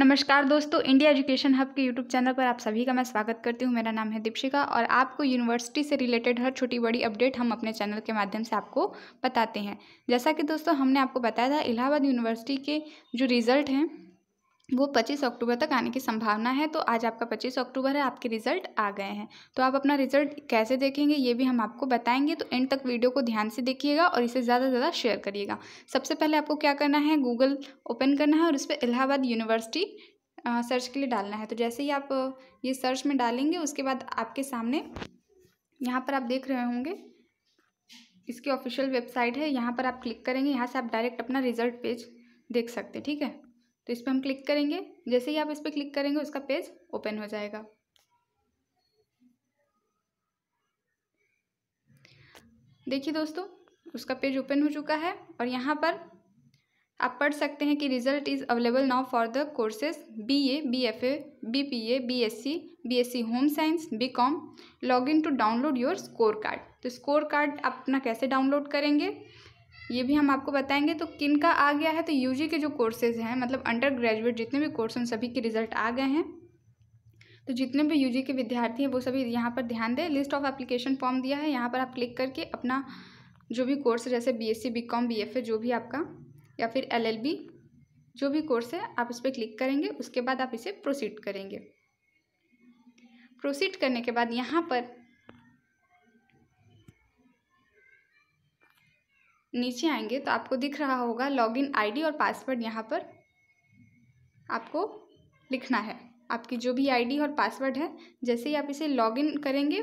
नमस्कार दोस्तों India education hub के यूट्यूब चैनल पर आप सभी का मैं स्वागत करती हूँ मेरा नाम है दीपशिका और आपको यूनिवर्सिटी से रिलेटेड हर छोटी बड़ी अपडेट हम अपने चैनल के माध्यम से आपको बताते हैं जैसा कि दोस्तों हमने आपको बताया था इलाहाबाद यूनिवर्सिटी के जो रिज़ल्ट हैं वो 25 अक्टूबर तक आने की संभावना है तो आज आपका 25 अक्टूबर है आपके रिजल्ट आ गए हैं तो आप अपना रिजल्ट कैसे देखेंगे ये भी हम आपको बताएंगे तो एंड तक वीडियो को ध्यान से देखिएगा और इसे ज़्यादा से ज़्यादा शेयर करिएगा सबसे पहले आपको क्या करना है गूगल ओपन करना है और उस पर इलाहाबाद यूनिवर्सिटी सर्च के लिए डालना है तो जैसे ही आप ये सर्च में डालेंगे उसके बाद आपके सामने यहाँ पर आप देख रहे होंगे इसकी ऑफिशियल वेबसाइट है यहाँ पर आप क्लिक करेंगे यहाँ से आप डायरेक्ट अपना रिजल्ट पेज देख सकते हैं ठीक है तो इस पर हम क्लिक करेंगे जैसे ही आप इस पर क्लिक करेंगे उसका पेज ओपन हो जाएगा देखिए दोस्तों उसका पेज ओपन हो चुका है और यहाँ पर आप पढ़ सकते हैं कि result is available now for the courses B A B F A B P A B S C B S C home science B com log in to download your score card तो score card अपना कैसे download करेंगे ये भी हम आपको बताएंगे तो किन का आ गया है तो यूजी के जो कोर्सेज हैं मतलब अंडर ग्रेजुएट जितने भी कोर्स उन सभी के रिजल्ट आ गए हैं तो जितने भी यूजी के विद्यार्थी हैं वो सभी यहाँ पर ध्यान दें लिस्ट ऑफ एप्लीकेशन फॉर्म दिया है यहाँ पर आप क्लिक करके अपना जो भी कोर्स जैसे B S C B com B F A जो भी आपका या फिर एल एल बी जो भी कोर्स है आप इस पर क्लिक करेंगे उसके बाद आप इसे प्रोसीड करेंगे प्रोसीड करने के बाद यहाँ पर नीचे आएंगे तो आपको दिख रहा होगा लॉगिन आईडी और पासवर्ड यहाँ पर आपको लिखना है आपकी जो भी आईडी और पासवर्ड है जैसे ही आप इसे लॉगिन करेंगे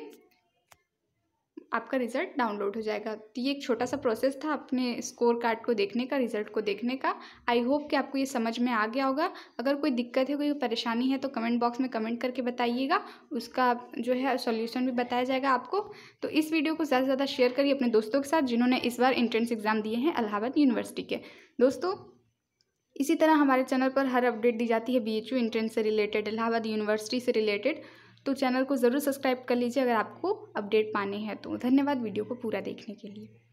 आपका रिज़ल्ट डाउनलोड हो जाएगा तो ये एक छोटा सा प्रोसेस था अपने स्कोर कार्ड को देखने का रिज़ल्ट को देखने का आई होप कि आपको ये समझ में आ गया होगा अगर कोई दिक्कत है कोई परेशानी है तो कमेंट बॉक्स में कमेंट करके बताइएगा उसका जो है सॉल्यूशन भी बताया जाएगा आपको तो इस वीडियो को ज़्यादा से ज़्यादा शेयर करिए अपने दोस्तों के साथ जिन्होंने इस बार एंट्रेंस एग्ज़ाम दिए हैं इलाहाबाद यूनिवर्सिटी के दोस्तों इसी तरह हमारे चैनल पर हर अपडेट दी जाती है बी एच यू एंट्रेंस से रिलेटेड इलाहाबाद यूनिवर्सिटी से रिलेटेड तो चैनल को ज़रूर सब्सक्राइब कर लीजिए अगर आपको अपडेट पाने हैं तो धन्यवाद वीडियो को पूरा देखने के लिए